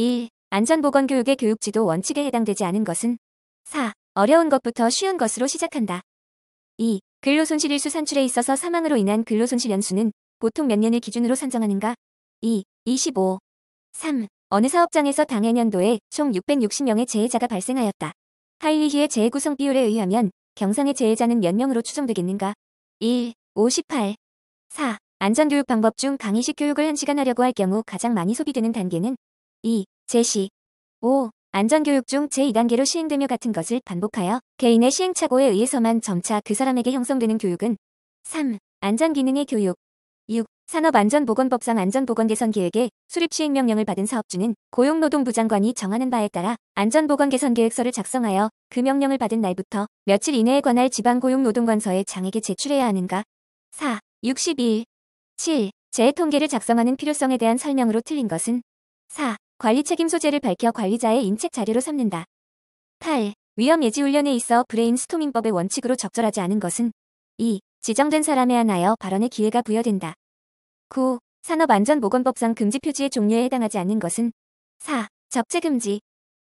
1. 안전보건교육의 교육지도 원칙에 해당되지 않은 것은 4. 어려운 것부터 쉬운 것으로 시작한다. 2. 근로손실 일수 산출에 있어서 사망으로 인한 근로손실 연수는 보통 몇 년을 기준으로 산정하는가? 2. 25. 3. 어느 사업장에서 당해년도에 총 660명의 재해자가 발생하였다. 하일리히의 재해구성 비율에 의하면 경상의 재해자는 몇 명으로 추정되겠는가? 1. 58. 4. 안전교육 방법 중 강의식 교육을 1시간 하려고 할 경우 가장 많이 소비되는 단계는 2. 제시 5. 안전교육 중 제2단계로 시행되며 같은 것을 반복하여 개인의 시행착오에 의해서만 점차 그 사람에게 형성되는 교육은 3. 안전기능의 교육 6. 산업안전보건법상 안전보건개선계획에 수립시행명령을 받은 사업주는 고용노동부 장관이 정하는 바에 따라 안전보건개선계획서를 작성하여 그 명령을 받은 날부터 며칠 이내에 관할 지방고용노동관서에 장에게 제출해야 하는가 4. 62일 7. 재해 통계를 작성하는 필요성에 대한 설명으로 틀린 것은 4. 관리 책임 소재를 밝혀 관리자의 인책 자료로 삼는다. 8. 위험 예지 훈련에 있어 브레인스토밍법의 원칙으로 적절하지 않은 것은 2. 지정된 사람에 한하여 발언의 기회가 부여된다. 9. 산업안전보건법상 금지 표지의 종류에 해당하지 않는 것은 4. 적재 금지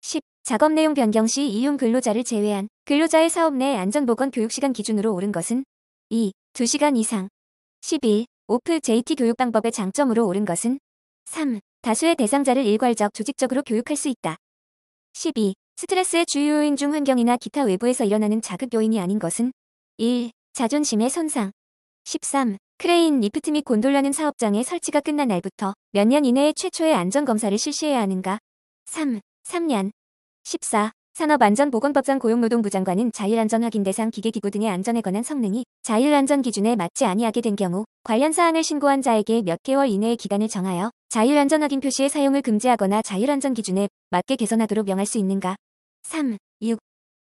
10. 작업 내용 변경 시 이용 근로자를 제외한 근로자의 사업 내 안전보건 교육시간 기준으로 옳은 것은 2. 2시간 이상 11. 오프 JT 교육방법의 장점으로 옳은 것은 3. 다수의 대상자를 일괄적 조직적으로 교육할 수 있다. 12. 스트레스의 주요 요인 중 환경이나 기타 외부에서 일어나는 자극 요인이 아닌 것은 1. 자존심의 손상 13. 크레인 리프트 및 곤돌라는 사업장의 설치가 끝난 날부터 몇 년 이내에 최초의 안전검사를 실시해야 하는가 3. 3년 14. 산업안전보건법상 고용노동부 장관은 자율안전 확인 대상 기계기구 등의 안전에 관한 성능이 자율안전 기준에 맞지 아니하게 된 경우 관련 사항을 신고한 자에게 몇 개월 이내의 기간을 정하여 자율안전 확인 표시의 사용을 금지하거나 자율안전 기준에 맞게 개선하도록 명할 수 있는가? 3, 6,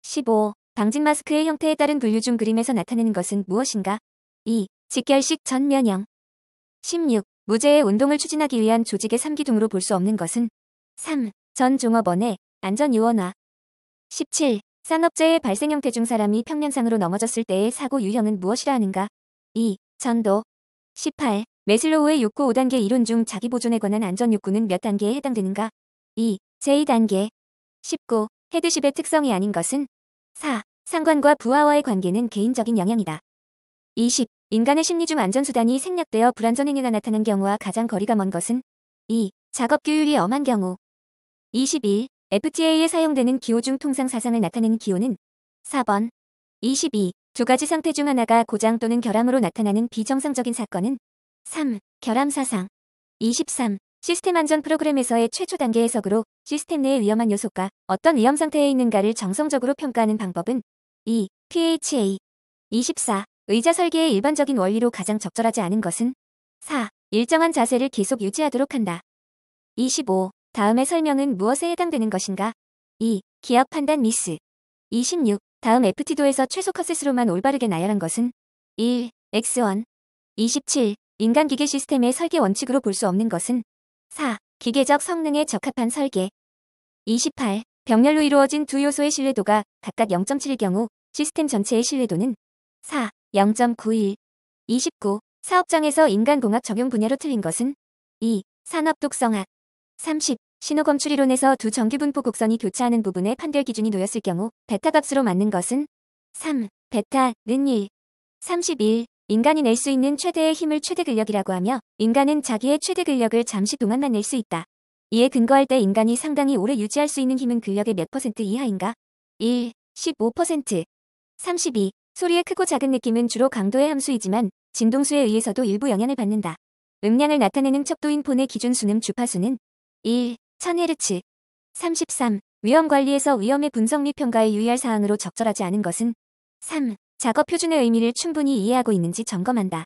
15. 방진 마스크의 형태에 따른 분류 중 그림에서 나타내는 것은 무엇인가? 2. 직결식 전 면형 16. 무죄의 운동을 추진하기 위한 조직의 3기둥으로 볼 수 없는 것은 3. 전 종업원의 안전 요원화 17. 산업재해 발생 형태 중 사람이 평면상으로 넘어졌을 때의 사고 유형은 무엇이라 하는가? 2. 전도 18. 메슬로우의 욕구 5단계 이론 중 자기보존에 관한 안전 욕구는 몇 단계에 해당되는가? 2. 제2단계 19. 헤드십의 특성이 아닌 것은? 4. 상관과 부하와의 관계는 개인적인 영향이다. 20. 인간의 심리 중 안전수단이 생략되어 불안전 행위가 나타난 경우와 가장 거리가 먼 것은? 2. 작업 규율이 엄한 경우 21. FTA에 사용되는 기호 중 통상 사상을 나타내는 기호는? 4번 22. 두 가지 상태 중 하나가 고장 또는 결함으로 나타나는 비정상적인 사건은? 3. 결함사상 23. 시스템 안전 프로그램에서의 최초 단계 해석으로 시스템 내의 위험한 요소가 어떤 위험 상태에 있는가를 정성적으로 평가하는 방법은 2. PHA 24. 의자 설계의 일반적인 원리로 가장 적절하지 않은 것은 4. 일정한 자세를 계속 유지하도록 한다. 25. 다음의 설명은 무엇에 해당되는 것인가? 2. 기압 판단 미스 26. 다음 FT도에서 최소 컷셋으로만 올바르게 나열한 것은 1. X1 27. 인간 기계 시스템의 설계 원칙으로 볼 수 없는 것은 4. 기계적 성능에 적합한 설계 28. 병렬로 이루어진 두 요소의 신뢰도가 각각 0.7일 경우 시스템 전체의 신뢰도는 4. 0.91 29. 사업장에서 인간공학 적용 분야로 틀린 것은 2. 산업 독성학 30. 신호 검출 이론에서 두 정규분포 곡선이 교차하는 부분의 판별 기준이 놓였을 경우 베타 값으로 맞는 것은 3. 베타는 1 31. 인간이 낼 수 있는 최대의 힘을 최대 근력이라고 하며 인간은 자기의 최대 근력을 잠시 동안만 낼 수 있다. 이에 근거할 때 인간이 상당히 오래 유지할 수 있는 힘은 근력의 몇 퍼센트 이하인가? 1. 15% 32. 소리의 크고 작은 느낌은 주로 강도의 함수이지만 진동수에 의해서도 일부 영향을 받는다. 음량을 나타내는 척도인 폰의 기준 수는 주파수는 1. 1000Hz 33. 위험 관리에서 위험의 분석 및 평가에 유의할 사항으로 적절하지 않은 것은 3. 작업 표준의 의미를 충분히 이해하고 있는지 점검한다.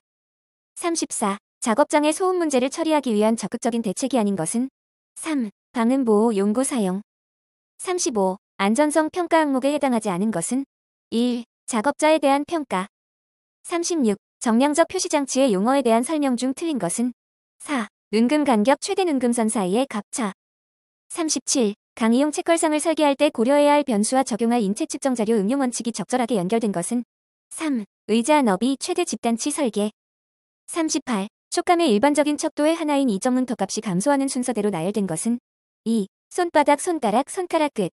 34. 작업장의 소음 문제를 처리하기 위한 적극적인 대책이 아닌 것은 3. 방음 보호 용구 사용 35. 안전성 평가 항목에 해당하지 않은 것은 1. 작업자에 대한 평가 36. 정량적 표시장치의 용어에 대한 설명 중 틀린 것은 4. 눈금 간격 최대 눈금선 사이의 값차 37. 강의용 책걸상을 설계할 때 고려해야 할 변수와 적용할 인체 측정 자료 응용 원칙이 적절하게 연결된 것은 3. 의자 너비 최대 집단치 설계 38. 촉감의 일반적인 척도의 하나인 이 점은 덕값이 감소하는 순서대로 나열된 것은 2. 손바닥, 손가락, 손가락 끝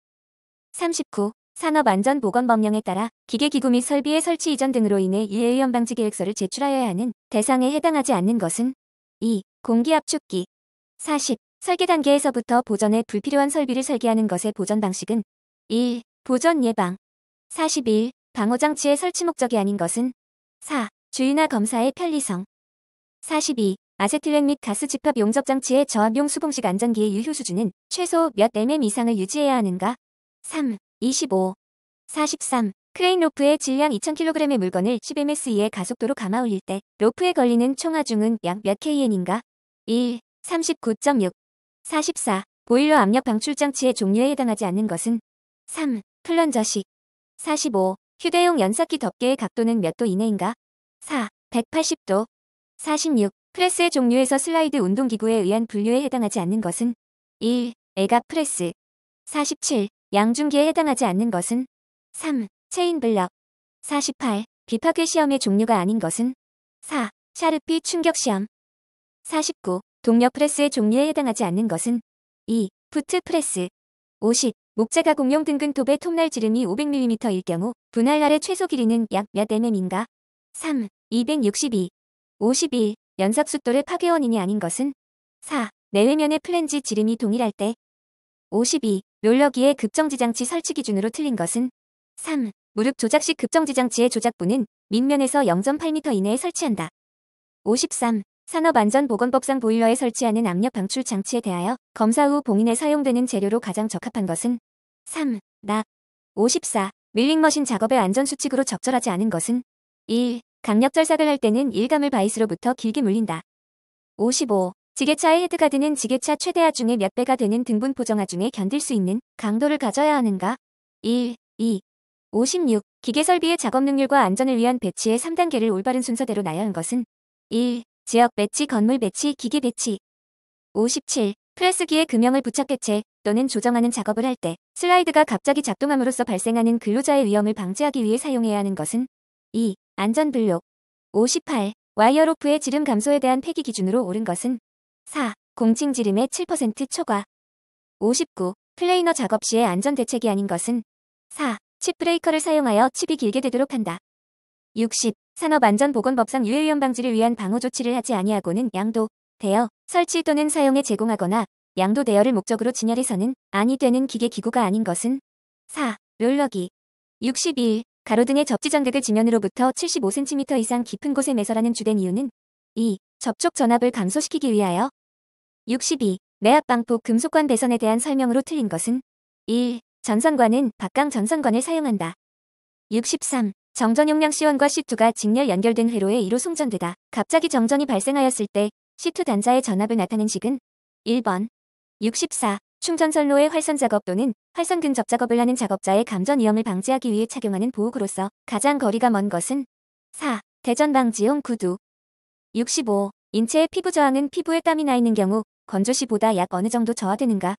39. 산업안전보건법령에 따라 기계기구 및 설비의 설치 이전 등으로 인해 이해 위험방지 계획서를 제출하여야 하는 대상에 해당하지 않는 것은 2. 공기압축기 40. 설계 단계에서부터 보전에 불필요한 설비를 설계하는 것의 보전 방식은 1. 보전 예방 41. 방호장치의 설치 목적이 아닌 것은 4. 주유나 검사의 편리성 42. 아세틸렌 및 가스 집합 용접 장치의 저압용 수봉식 안전기의 유효 수준은 최소 몇 mm 이상을 유지해야 하는가? 3. 25. 43. 크레인 로프의 질량 2000kg의 물건을 10ms의 이 가속도로 감아 올릴 때 로프에 걸리는 총하중은 약 몇 kn인가? 1. 39.6. 44. 보일러 압력 방출 장치의 종류에 해당하지 않는 것은 3. 플런저식 45. 휴대용 연삭기 덮개의 각도는 몇 도 이내인가? 4. 180도 46. 프레스의 종류에서 슬라이드 운동기구에 의한 분류에 해당하지 않는 것은 1. 애가 프레스 47. 양중기에 해당하지 않는 것은 3. 체인 블럭 48. 비파괴 시험의 종류가 아닌 것은 4. 샤르피 충격 시험 49. 동력 프레스의 종류에 해당하지 않는 것은 2. 푸트 프레스 50. 목재가 공용 등근 톱의 톱날 지름이 500mm일 경우 분할 날의 최소 길이는 약 몇 mm인가? 3. 262. 51. 연삽 숫돌의 파괴 원인이 아닌 것은? 4. 내외면의 플랜지 지름이 동일할 때. 52. 롤러기의 급정지장치 설치 기준으로 틀린 것은? 3. 무릎 조작시 급정지장치의 조작부는 밑면에서 0.8m 이내에 설치한다. 53. 산업안전보건법상 보일러에 설치하는 압력 방출 장치에 대하여 검사 후 봉인에 사용되는 재료로 가장 적합한 것은 3. 나 54. 밀링머신 작업의 안전수칙으로 적절하지 않은 것은 1. 강력 절삭을 할 때는 일감을 바이스로부터 길게 물린다. 55. 지게차의 헤드가드는 지게차 최대하 중에 몇 배가 되는 등분 포정하 중에 견딜 수 있는 강도를 가져야 하는가? 1. 2. 56. 기계 설비의 작업 능률과 안전을 위한 배치의 3단계를 올바른 순서대로 나열한 것은 1. 지역 배치, 건물 배치, 기기 배치. 57. 플래스기에 금형을 부착 개체 또는 조정하는 작업을 할 때 슬라이드가 갑자기 작동함으로써 발생하는 근로자의 위험을 방지하기 위해 사용해야 하는 것은 2. 안전 블록 58. 와이어 로프의 지름 감소에 대한 폐기 기준으로 오른 것은 4. 공칭 지름의 7% 초과 59. 플레이너 작업 시의 안전 대책이 아닌 것은 4. 칩 브레이커를 사용하여 칩이 길게 되도록 한다. 60. 산업안전보건법상 유해위험 방지를 위한 방호 조치를 하지 아니하고는 양도, 대여, 설치 또는 사용에 제공하거나 양도 대여를 목적으로 진열해서는 아니 되는 기계 기구가 아닌 것은 4. 롤러기 61. 가로등의 접지 장벽을 지면으로부터 75cm 이상 깊은 곳에 매설하는 주된 이유는 2. 접촉 전압을 감소시키기 위하여 62. 매압 방폭 금속관 배선에 대한 설명으로 틀린 것은 1. 전선관은 박강 전선관을 사용한다. 63. 정전용량 C1과 C2가 직렬 연결된 회로에 이로 송전되다. 갑자기 정전이 발생하였을 때 C2 단자의 전압을 나타낸 식은 1번 64 충전선로의 활선 작업 또는 활선 근접 작업을 하는 작업자의 감전 위험을 방지하기 위해 착용하는 보호구로서 가장 거리가 먼 것은 4. 대전 방지용 구두 65. 인체의 피부 저항은 피부에 땀이 나 있는 경우 건조시보다 약 어느 정도 저하되는가?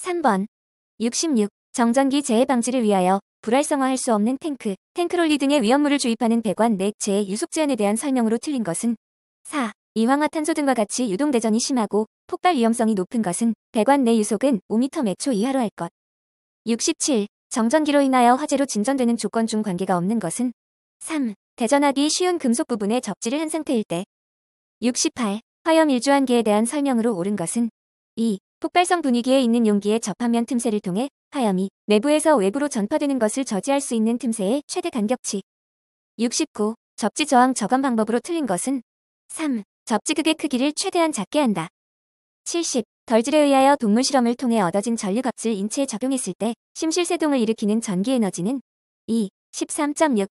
3번. 66. 정전기 재해 방지를 위하여 불활성화할 수 없는 탱크, 탱크롤리 등의 위험물을 주입하는 배관 내재의 유속 제한에 대한 설명으로 틀린 것은 4. 이황화탄소 등과 같이 유동대전이 심하고 폭발 위험성이 높은 것은 배관 내 유속은 5m 매초 이하로 할 것. 67. 정전기로 인하여 화재로 진전되는 조건 중 관계가 없는 것은 3. 대전하기 쉬운 금속 부분에 접지를 한 상태일 때 68. 화염 일조한계에 대한 설명으로 옳은 것은 2. 폭발성 분위기에 있는 용기의 접하면 틈새를 통해 화염이 내부에서 외부로 전파되는 것을 저지할 수 있는 틈새의 최대 간격치. 69. 접지 저항 저감 방법으로 틀린 것은 3. 접지극의 크기를 최대한 작게 한다. 70. 덜질에 의하여 동물 실험을 통해 얻어진 전류값을 인체에 적용했을 때 심실세동을 일으키는 전기에너지는 2. 13.6.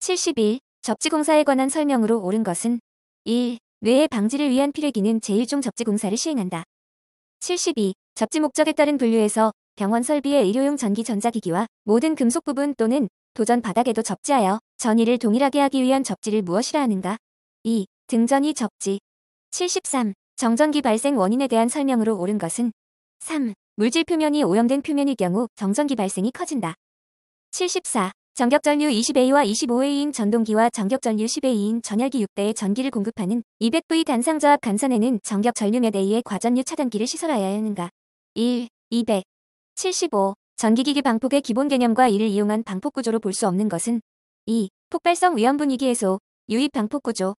71. 접지공사에 관한 설명으로 옳은 것은 1. 뇌의 방지를 위한 필뢰기는 제1종 접지공사를 시행한다. 72. 접지 목적에 따른 분류에서 병원 설비의 의료용 전기 전자기기와 모든 금속 부분 또는 도전 바닥에도 접지하여 전위를 동일하게 하기 위한 접지를 무엇이라 하는가? 2. 등전이 접지 73. 정전기 발생 원인에 대한 설명으로 옳은 것은 3. 물질 표면이 오염된 표면일 경우 정전기 발생이 커진다. 74. 전격전류 20A와 25A인 전동기와 전격전류 10A인 전열기 6대의 전기를 공급하는 200V 단상저압 간선에는 전격전류 몇 A의 과전류 차단기를 시설하여야 하는가. 1. 200. 75. 전기기기 방폭의 기본 개념과 이를 이용한 방폭구조로 볼 수 없는 것은 2. 폭발성 위험분위기 에서 유입 방폭구조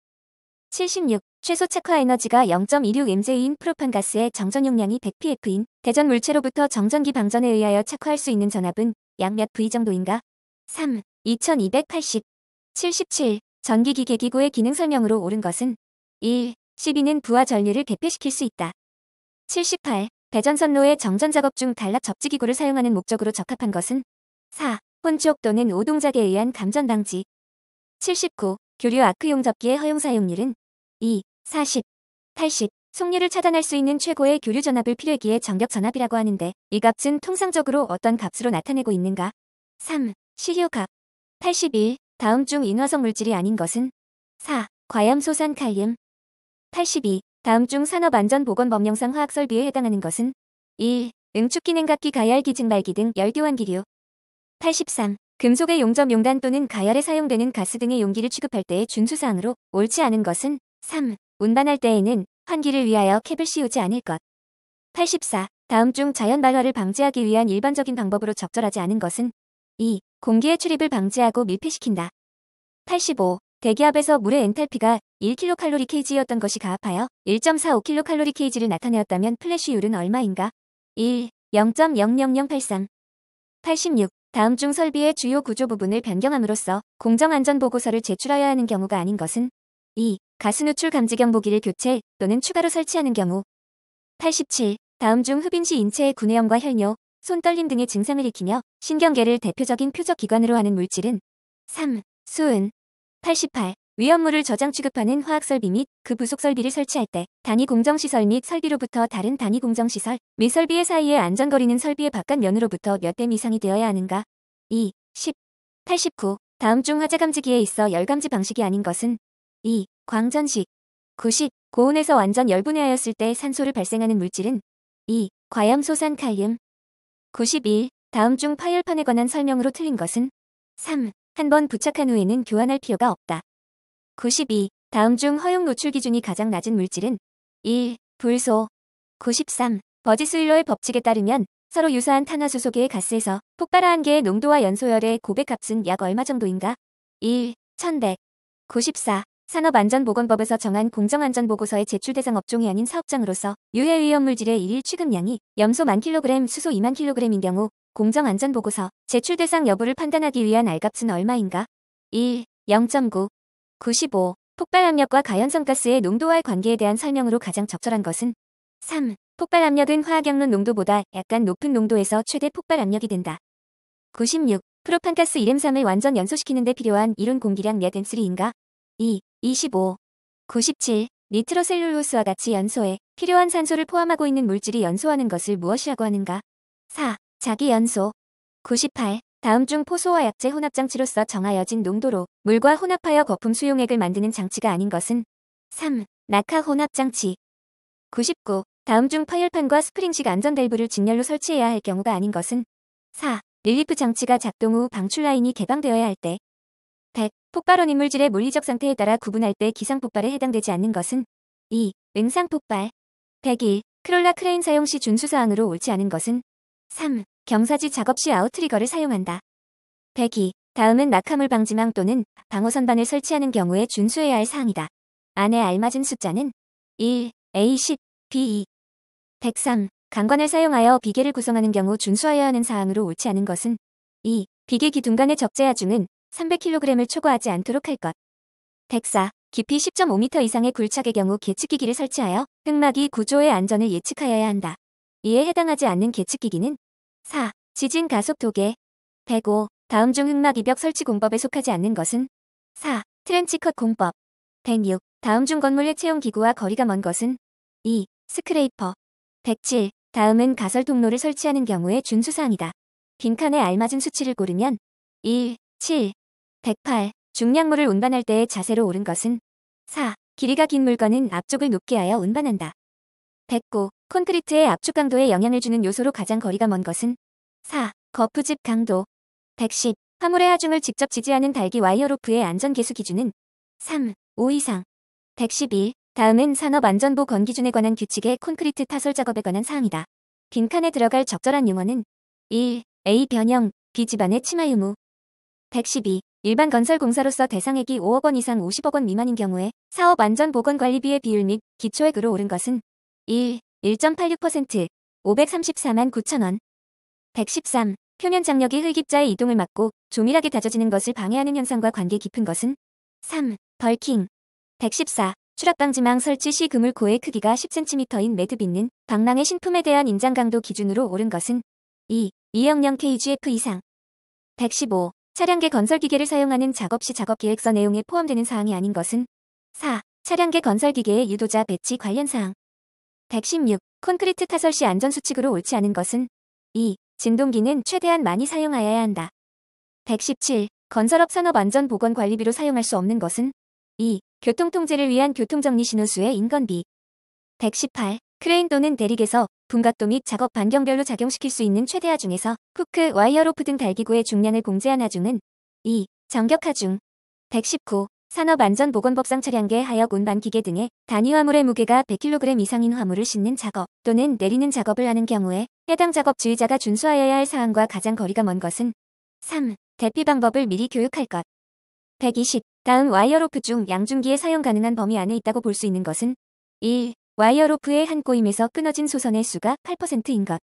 76. 최소 착화 에너지가 0.26mJ인 프로판가스의 정전 용량이 100pf인 대전 물체로부터 정전기 방전에 의하여 착화할 수 있는 전압은 약 몇 V 정도인가? 3. 2280. 77. 전기기계기구의 기능 설명으로 옳은 것은 1. 12는 부하 전류를 개폐시킬 수 있다. 78. 배전선로의 정전작업 중 단락 접지기구를 사용하는 목적으로 적합한 것은 4. 혼촉 또는 오동작에 의한 감전 방지 79. 교류 아크용 접기의 허용 사용률은 2. 40. 80. 속류를 차단할 수 있는 최고의 교류 전압을 필요기에 하 전격 전압이라고 하는데 이 값은 통상적으로 어떤 값으로 나타내고 있는가? 3. 식료값 81. 다음 중 인화성 물질이 아닌 것은 4. 과염소산 칼륨 82. 다음 중 산업안전보건법령상 화학설비에 해당하는 것은 1. 응축기능각기 가열기 증발기 등 열교환기류 83. 금속의 용접 용단 또는 가열에 사용되는 가스 등의 용기를 취급할 때의 준수사항으로 옳지 않은 것은 3. 운반할 때에는 환기를 위하여 캡을 씌우지 않을 것 84. 다음 중 자연 발화를 방지하기 위한 일반적인 방법으로 적절하지 않은 것은 2. 공기의 출입을 방지하고 밀폐시킨다. 85. 대기압에서 물의 엔탈피가 1kcal/kg였던 것이 가압하여 1.45kcal/kg를 나타내었다면 플래시율은 얼마인가? 1. 0.00083 86. 다음 중 설비의 주요 구조 부분을 변경함으로써 공정안전보고서를 제출하여야 하는 경우가 아닌 것은 2. 가스 누출 감지 경보기를 교체 또는 추가로 설치하는 경우 87. 다음 중 흡인 시 인체의 구내염과 혈뇨, 손떨림 등의 증상을 일으키며 신경계를 대표적인 표적 기관으로 하는 물질은 3. 수은 88. 위험물을 저장 취급하는 화학설비 및 그 부속설비를 설치할 때 단위 공정시설 및 설비로부터 다른 단위 공정시설 및 설비의 사이에 안전거리는 설비의 바깥 면으로부터 몇댐 이상이 되어야 하는가 2. 10. 89. 다음 중 화재 감지기에 있어 열감지 방식이 아닌 것은 2. 광전식 90. 고온에서 완전 열분해하였을 때 산소를 발생하는 물질은 2. 과염소산 칼륨 92. 다음 중 파열판에 관한 설명으로 틀린 것은 3. 한 번 부착한 후에는 교환할 필요가 없다. 92. 다음 중 허용 노출 기준이 가장 낮은 물질은 1. 불소 93. 버지스윌러의 법칙에 따르면 서로 유사한 탄화수소 계의 가스에서 폭발한 개의 농도와 연소열의 고백 값은 약 얼마 정도인가? 1. 1194. 산업안전보건법에서 정한 공정안전보고서의 제출 대상 업종이 아닌 사업장으로서 유해 위험 물질의 일일 취급량이 염소 1 k g 수소 2만 k g 인 경우 공정안전보고서 제출 대상 여부를 판단하기 위한 알값은 얼마인가? 1. 0.9 95. 폭발압력과 가연성가스의 농도와의 관계에 대한 설명으로 가장 적절한 것은 3. 폭발압력은 화학약론 농도보다 약간 높은 농도에서 최대 폭발압력이 된다. 96. 프로판가스 이렘3을 완전 연소시키는 데 필요한 이론 공기량 몇 M3인가? 2. 25, 97, 니트로셀룰로스와 같이 연소에 필요한 산소를 포함하고 있는 물질이 연소하는 것을 무엇이라고 하는가? 4. 자기 연소 98. 다음 중 포소와 약재 혼합 장치로서 정하여진 농도로 물과 혼합하여 거품 수용액을 만드는 장치가 아닌 것은 3. 낙하 혼합 장치 99. 다음 중 파열판과 스프링식 안전 밸브를 직렬로 설치해야 할 경우가 아닌 것은 4. 릴리프 장치가 작동 후 방출 라인이 개방되어야 할때 폭발온 인물질의 물리적 상태에 따라 구분할 때 기상폭발에 해당되지 않는 것은 2. 응상폭발 101. 크롤라 크레인 사용 시 준수사항으로 옳지 않은 것은 3. 경사지 작업 시 아웃트리거를 사용한다. 102. 다음은 낙하물 방지망 또는 방어선반을 설치하는 경우에 준수해야 할 사항이다. 안에 알맞은 숫자는 1. A10, B2. 103. 강관을 사용하여 비계를 구성하는 경우 준수하여야 하는 사항으로 옳지 않은 것은 2. 비계 기둥간의 적재하중은 300kg을 초과하지 않도록 할 것. 백사 깊이 10.5m 이상의 굴착의 경우 계측기기를 설치하여 흑막이 구조의 안전을 예측하여야 한다. 이에 해당하지 않는 계측기기는 4. 지진 가속 도계 105. 다음 중 흑막 이벽 설치 공법에 속하지 않는 것은 4. 트렌치컷 공법 106. 다음 중 건물의 채용 기구와 거리가 먼 것은 2. 스크레이퍼 107. 다음은 가설 통로를 설치하는 경우의 준수사항이다. 빈칸에 알맞은 수치를 고르면 1, 7, 108. 중량물을 운반할 때의 자세로 오른 것은 4. 길이가 긴 물건은 앞쪽을 높게 하여 운반한다. 109. 콘크리트의 압축 강도에 영향을 주는 요소로 가장 거리가 먼 것은 4. 거푸집 강도 110. 화물의 하중을 직접 지지하는 달기 와이어 로프의 안전 계수 기준은 3. 5 이상 111. 다음은 산업안전부 건기준에 관한 규칙의 콘크리트 타설 작업에 관한 사항이다. 빈칸에 들어갈 적절한 용어는 1. A 변형, B 집안의 치마 유무 112. 일반 건설공사로서 대상액이 5억 원 이상 50억 원 미만인 경우에 사업 안전 보건 관리비의 비율 및 기초액으로 오른 것은 1. 1.86% 534만 9천 원 113. 표면 장력이 흙입자의 이동을 막고 조밀하게 다져지는 것을 방해하는 현상과 관계 깊은 것은 3. 벌킹 114. 추락방지망 설치 시 그물코의 크기가 10cm인 매듭 있는 방망의 신품에 대한 인장강도 기준으로 오른 것은 2. 2억0 kgf 이상 115. 차량계 건설기계를 사용하는 작업 시 작업계획서 내용에 포함되는 사항이 아닌 것은 4. 차량계 건설기계의 유도자 배치 관련 사항 116. 콘크리트 타설 시 안전수칙으로 옳지 않은 것은 2. 진동기는 최대한 많이 사용하여야 한다. 117. 건설업 산업안전보건관리비로 사용할 수 없는 것은 2. 교통통제를 위한 교통정리 신호수의 인건비 118. 크레인 또는 대릭에서 분가도 및 작업 반경별로 작용시킬 수 있는 최대하 중에서 쿠크 와이어로프 등 달기구의 중량을 공제한 하중은 2. 정격 하중 119. 산업안전보건법상 차량계 하역 운반 기계 등의 단위 화물의 무게가 100kg 이상인 화물을 싣는 작업 또는 내리는 작업을 하는 경우에 해당 작업 지휘자가 준수하여야 할 사항과 가장 거리가 먼 것은 3. 대피 방법을 미리 교육할 것 120. 다음 와이어로프 중 양중기에 사용 가능한 범위 안에 있다고 볼 수 있는 것은 1. 와이어로프의 한 꼬임에서 끊어진 소선의 수가 8%인 것.